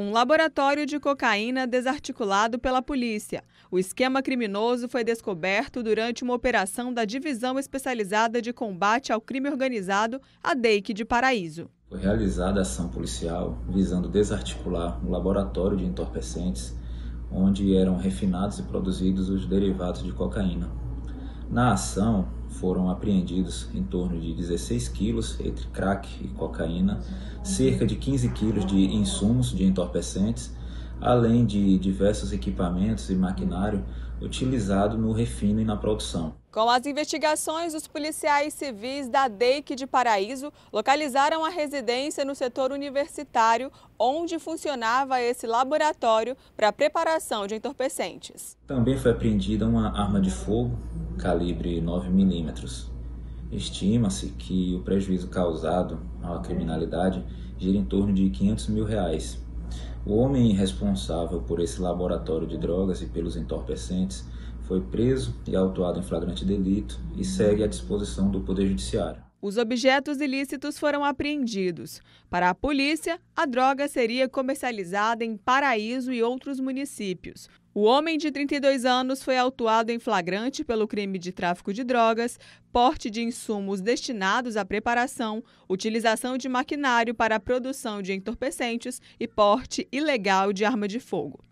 Um laboratório de cocaína desarticulado pela polícia. O esquema criminoso foi descoberto durante uma operação da Divisão Especializada de Combate ao Crime Organizado, a DEIC de Paraíso. Foi realizada ação policial visando desarticular um laboratório de entorpecentes onde eram refinados e produzidos os derivados de cocaína. Na ação foram apreendidos em torno de 16 quilos entre crack e cocaína, cerca de 15 quilos de insumos de entorpecentes além de diversos equipamentos e maquinário utilizado no refino e na produção. Com as investigações, os policiais civis da DEIC de Paraíso localizaram a residência no setor universitário, onde funcionava esse laboratório para preparação de entorpecentes. Também foi apreendida uma arma de fogo, calibre 9 milímetros. Estima-se que o prejuízo causado à criminalidade gira em torno de 500 mil reais. O homem responsável por esse laboratório de drogas e pelos entorpecentes foi preso e autuado em flagrante delito e segue à disposição do Poder Judiciário. Os objetos ilícitos foram apreendidos. Para a polícia, a droga seria comercializada em Paraíso e outros municípios. O homem de 32 anos foi autuado em flagrante pelo crime de tráfico de drogas, porte de insumos destinados à preparação, utilização de maquinário para a produção de entorpecentes e porte ilegal de arma de fogo.